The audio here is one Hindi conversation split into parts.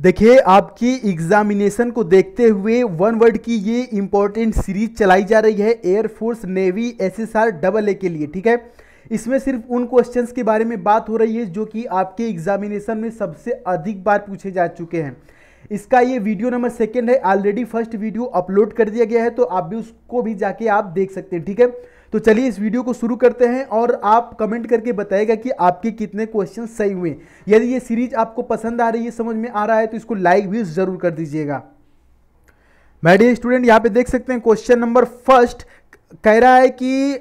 देखिए आपकी एग्जामिनेशन को देखते हुए वन वर्ड की ये इम्पोर्टेंट सीरीज चलाई जा रही है air force navy SSR double A के लिए ठीक है इसमें सिर्फ उन क्वेश्चंस के बारे में बात हो रही है जो कि आपके एग्जामिनेशन में सबसे अधिक बार पूछे जा चुके हैं इसका ये वीडियो नंबर सेकेंड है ऑलरेडी फर्स्ट वीडियो अपलोड कर दिया गया है तो आप भी उसको भी जाके आप देख सकते हैं ठीक है तो चलिए इस वीडियो को शुरू करते हैं और आप कमेंट करके बताएगा कि आपके कितने क्वेश्चन सही हुए यदि ये सीरीज आपको पसंद आ रही है समझ में आ रहा है तो इसको लाइक भी जरूर कर दीजिएगा मैडियर स्टूडेंट यहाँ पे देख सकते हैं क्वेश्चन नंबर फर्स्ट कह रहा है कि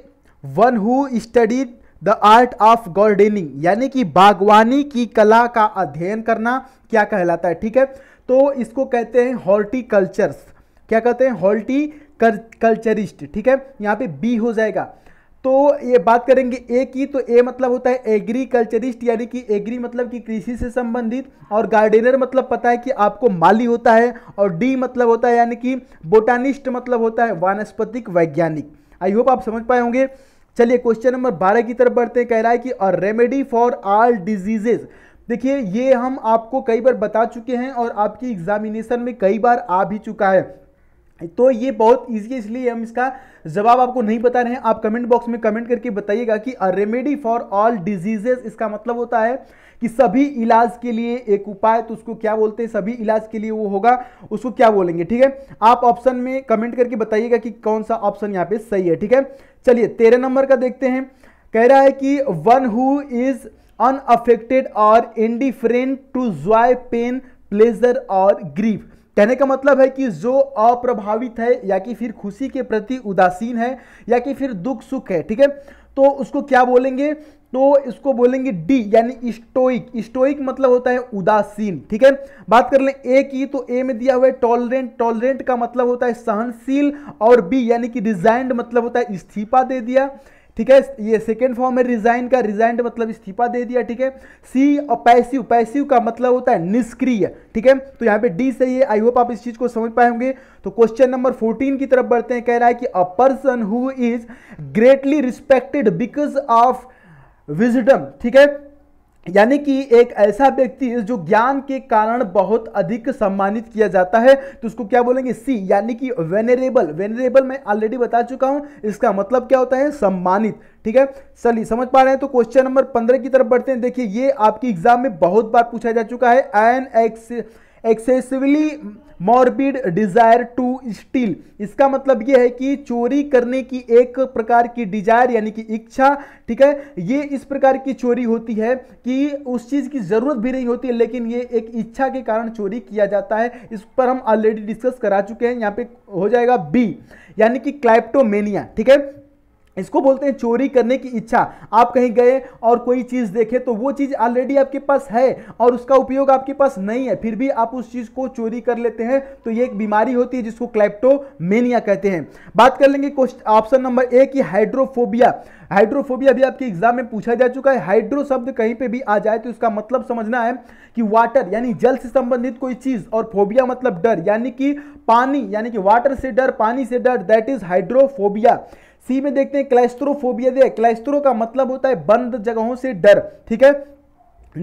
one who studied the art of gardening यानी कि बागवानी की कला का अध्ययन करना क्या कहलाता है ठीक है तो इसको कहते हैं हॉर्टिकल्चर्स क्या कहते हैं हॉल्टी कल्चरिस्ट ठीक है यहाँ पे बी हो जाएगा तो ये बात करेंगे ए की तो ए मतलब होता है एग्रीकल्चरिस्ट यानी कि एग्री मतलब कि कृषि से संबंधित और गार्डनर मतलब पता है कि आपको माली होता है और डी मतलब होता है यानी कि बोटानिस्ट मतलब होता है वानस्पतिक वैज्ञानिक आई होप आप समझ पाए होंगे चलिए क्वेश्चन नंबर बारह की तरफ बढ़ते हैं कह रहा है कि a remedy for all diseases देखिए ये हम आपको कई बार बता चुके हैं और आपकी एग्जामिनेशन में कई बार आ भी चुका है तो ये बहुत ईजी है इसलिए हम इसका जवाब आपको नहीं बता रहे हैं आप कमेंट बॉक्स में कमेंट करके बताइएगा कि a remedy for all diseases इसका मतलब होता है कि सभी इलाज के लिए एक उपाय तो उसको क्या बोलते हैं सभी इलाज के लिए वो होगा उसको क्या बोलेंगे ठीक है आप ऑप्शन में कमेंट करके बताइएगा कि कौन सा ऑप्शन यहाँ पे सही है ठीक है चलिए तेरह नंबर का देखते हैं कह रहा है कि वन हु इज अनअफेक्टेड और indifferent to joy pain pleasure और ग्रीफ कहने का मतलब है कि जो अप्रभावित है या कि फिर खुशी के प्रति उदासीन है या कि फिर दुख सुख है ठीक है तो उसको क्या बोलेंगे तो इसको बोलेंगे डी यानी स्टोइक स्टोइक मतलब होता है उदासीन ठीक है बात कर लें ए की तो ए में दिया हुआ है टॉलरेंट टॉलरेंट का मतलब होता है सहनशील और बी यानी कि डिजाइंड मतलब होता है इस्तीफा दे दिया ठीक है ये सेकेंड फॉर्म है रिजाइन का रिजाइंड मतलब इस्तीफा दे दिया ठीक है सी और पैसिव पैसिव का मतलब होता है निष्क्रिय ठीक है तो यहाँ पे डी सही है आई होप आप इस चीज को समझ पाए होंगे तो क्वेश्चन नंबर 14 की तरफ बढ़ते हैं कह रहा है कि a person who is greatly respected because of wisdom ठीक है यानी कि एक ऐसा व्यक्ति जो ज्ञान के कारण बहुत अधिक सम्मानित किया जाता है तो उसको क्या बोलेंगे सी यानी कि वेनरेबल वेनरेबल मैं ऑलरेडी बता चुका हूं इसका मतलब क्या होता है सम्मानित ठीक है चलिए समझ पा रहे हैं तो क्वेश्चन नंबर पंद्रह की तरफ बढ़ते हैं देखिए ये आपकी एग्जाम में बहुत बार पूछा जा चुका है an ex excessively morbid desire to steal इसका मतलब यह है कि चोरी करने की एक प्रकार की डिजायर यानी कि इच्छा ठीक है ये इस प्रकार की चोरी होती है कि उस चीज़ की ज़रूरत भी नहीं होती है लेकिन ये एक इच्छा के कारण चोरी किया जाता है इस पर हम ऑलरेडी डिस्कस करा चुके हैं यहाँ पे हो जाएगा बी यानी कि क्लाइप्टोमेनिया ठीक है इसको बोलते हैं चोरी करने की इच्छा आप कहीं गए और कोई चीज़ देखे तो वो चीज़ ऑलरेडी आपके पास है और उसका उपयोग आपके पास नहीं है फिर भी आप उस चीज़ को चोरी कर लेते हैं तो ये एक बीमारी होती है जिसको क्लेप्टोमेनिया कहते हैं बात कर लेंगे ऑप्शन नंबर ए की हाइड्रोफोबिया हाइड्रोफोबिया भी आपके एग्जाम में पूछा जा चुका है हाइड्रो शब्द कहीं पे भी आ जाए तो इसका मतलब समझना है कि वाटर यानी जल से संबंधित कोई चीज़ और फोबिया मतलब डर यानी कि पानी यानी कि वाटर से डर पानी से डर दैट इज हाइड्रोफोबिया सी में देखते हैं क्लाइस्ट्रोफोबिया दिया क्लाइस्ट्रो का मतलब होता है बंद जगहों से डर ठीक है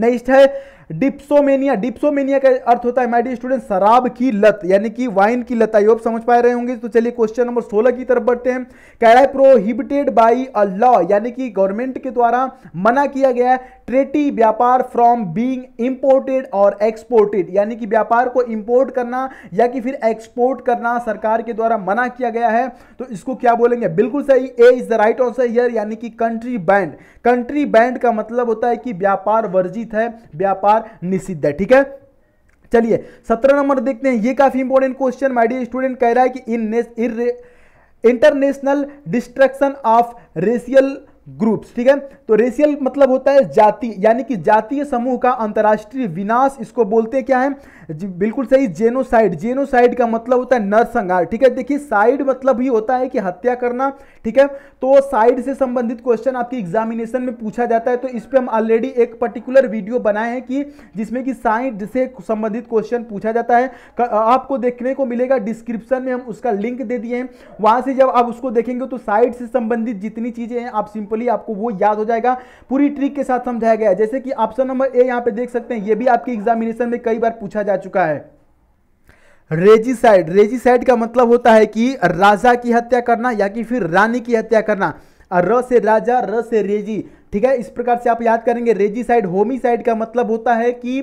नेक्स्ट है डिप्सोमेनिया डिप्सोमेनिया का अर्थ होता है माय डियर स्टूडेंट शराब की लत यानी कि वाइन की लत आई होप समझ पा रहे होंगे तो चलिए क्वेश्चन नंबर 16 की तरफ बढ़ते हैं कह रहा है प्रोहिबिटेड बाई अ लॉ यानी कि गवर्नमेंट के द्वारा मना किया गया है ट्रेटी व्यापार फ्रॉम बीइंग इंपोर्टेड और एक्सपोर्टेड यानी कि व्यापार को इंपोर्ट करना या कि फिर एक्सपोर्ट करना सरकार के द्वारा मना किया गया है तो इसको क्या बोलेंगे बिल्कुल सही A is the right answer here यानी कि कंट्री बैंड कंट्री बैंड का मतलब होता है कि व्यापार वर्जित है व्यापार बार निषिद्ध है ठीक है चलिए सत्रह नंबर देखते हैं ये काफी इंपॉर्टेंट क्वेश्चन माइडियर स्टूडेंट कह रहा है कि in international destruction of racial groups ठीक है तो रेशियल मतलब होता है जाति यानी कि जातीय समूह का अंतर्राष्ट्रीय विनाश इसको बोलते क्या है जी बिल्कुल सही जेनोसाइड जेनोसाइड का मतलब होता है नरसंहार ठीक है देखिए साइड मतलब ही होता है कि हत्या करना ठीक है तो साइड से संबंधित क्वेश्चन आपकी एग्जामिनेशन में पूछा जाता है तो इस पर हम ऑलरेडी एक पर्टिकुलर वीडियो बनाए हैं कि जिसमें कि साइड से संबंधित क्वेश्चन पूछा जाता है आपको देखने को मिलेगा डिस्क्रिप्शन में हम उसका लिंक दे दिए हैं वहां से जब आप उसको देखेंगे तो साइड से संबंधित जितनी चीज़ें हैं आप सिंपली आपको वो याद हो जाएगा पूरी ट्रिक के साथ समझाया गया जैसे कि ऑप्शन नंबर ए यहाँ पे देख सकते हैं ये भी आपके एग्जामिनेशन में कई बार पूछा जाए जा चुका है रेजिसाइड रेजिसाइड का मतलब होता है कि राजा की हत्या करना या कि फिर रानी की हत्या करना र से राजा र से रेजी ठीक है इस प्रकार से आप याद करेंगे रेजिसाइड होमिसाइड का मतलब होता है कि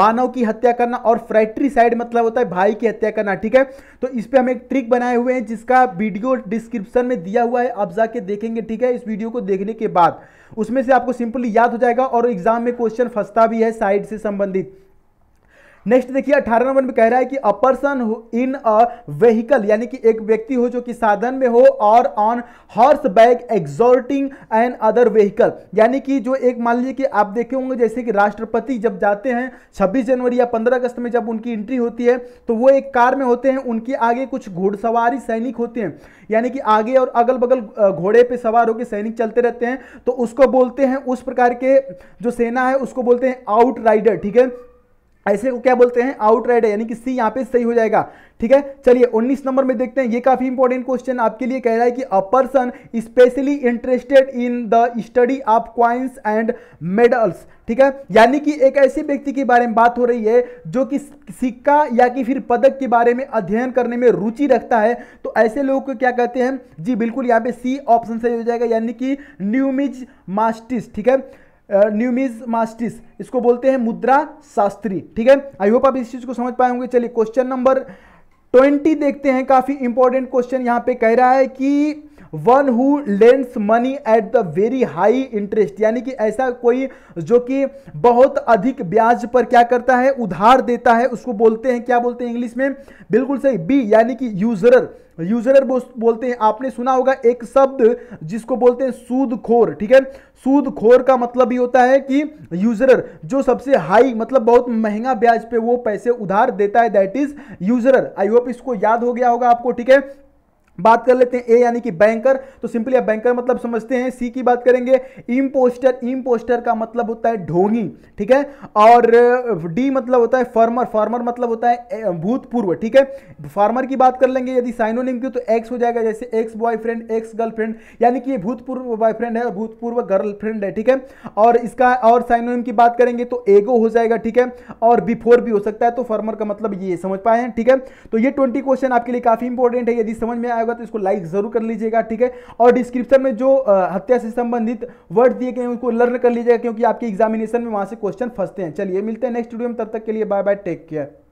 मानव की हत्या करना और फ्रैट्रीसाइड मतलब होता है भाई की हत्या करना ठीक है तो इस पर हम एक ट्रिक बनाए हुए हैं जिसका वीडियो डिस्क्रिप्शन में दिया हुआ है आप जाके देखेंगे ठीक है इस वीडियो को देखने के बाद उसमें से आपको सिंपली याद हो जाएगा और एग्जाम में क्वेश्चन फंसता भी है साइड से संबंधित नेक्स्ट देखिए अठारह नंबर में कह रहा है कि a person in a vehicle यानी कि एक व्यक्ति हो जो कि साधन में हो और on horseback escorting another vehicle यानी कि जो एक मान लीजिए कि आप देखे होंगे जैसे कि राष्ट्रपति जब जाते हैं 26 जनवरी या 15 अगस्त में जब उनकी एंट्री होती है तो वो एक कार में होते हैं उनके आगे कुछ घुड़सवारी सैनिक होते हैं यानी कि आगे और अगल बगल घोड़े पे सवार होकर सैनिक चलते रहते हैं तो उसको बोलते हैं उस प्रकार के जो सेना है उसको बोलते हैं आउट राइडर ठीक है ऐसे को क्या बोलते हैं आउट राइड है यानी कि सी यहाँ पे सही हो जाएगा ठीक है चलिए 19 नंबर में देखते हैं ये काफी इंपॉर्टेंट क्वेश्चन आपके लिए कह रहा है कि a person specially interested in the study of coins and medals ठीक है यानी कि एक ऐसे व्यक्ति के बारे में बात हो रही है जो कि सिक्का या कि फिर पदक के बारे में अध्ययन करने में रुचि रखता है तो ऐसे लोगों को क्या कहते हैं जी बिल्कुल यहाँ पे सी ऑप्शन सही हो जाएगा यानी कि न्यूमिज मास्टिस ठीक है मास्टिस इसको बोलते हैं मुद्रा शास्त्री ठीक है आई होप आप इस चीज को समझ पाए होंगे चलिए क्वेश्चन नंबर ट्वेंटी देखते हैं काफी इंपॉर्टेंट क्वेश्चन यहां पे कह रहा है कि one who lends money at the very high interest यानी कि ऐसा कोई जो कि बहुत अधिक ब्याज पर क्या करता है उधार देता है उसको बोलते हैं क्या बोलते हैं इंग्लिश में बिल्कुल सही बी यानी कि यूजरर यूजरर बोलते हैं आपने सुना होगा एक शब्द जिसको बोलते हैं सूदखोर ठीक है सूदखोर का मतलब ये होता है कि यूजरर जो सबसे हाई मतलब बहुत महंगा ब्याज पे वो पैसे उधार देता है that is usurer I hope इसको याद हो गया होगा आपको ठीक है बात कर लेते हैं ए यानी कि बैंकर तो सिंपली आप बैंकर मतलब समझते हैं सी की बात करेंगे इम्पोस्टर इम्पोस्टर का मतलब होता है ढोंगी ठीक है और डी मतलब होता है फार्मर फार्मर मतलब होता है भूतपूर्व ठीक है फार्मर की बात कर लेंगे यदि साइनोनिम की तो एक्स हो जाएगा जैसे एक्स बॉयफ्रेंड एक्स गर्लफ्रेंड यानी कि ये भूतपूर्व बॉयफ्रेंड है और भूतपूर्व गर्लफ्रेंड है ठीक है और इसका और साइनोनिम की बात करेंगे तो एगो हो जाएगा ठीक है और बिफोर भी हो सकता है तो फार्मर का मतलब ये समझ पाए हैं ठीक है तो ये ट्वेंटी क्वेश्चन आपके लिए काफी इंपॉर्टेंट है यदि समझ में आएगा होगा तो इसको लाइक जरूर कर लीजिएगा ठीक है और डिस्क्रिप्शन में जो हत्या से संबंधित वर्ड दिए गए उनको लर्न कर लीजिएगा क्योंकि आपके एग्जामिनेशन में वहां से क्वेश्चन फंसते हैं चलिए मिलते हैं नेक्स्ट वीडियो में तब तक के लिए बाय बाय टेक केयर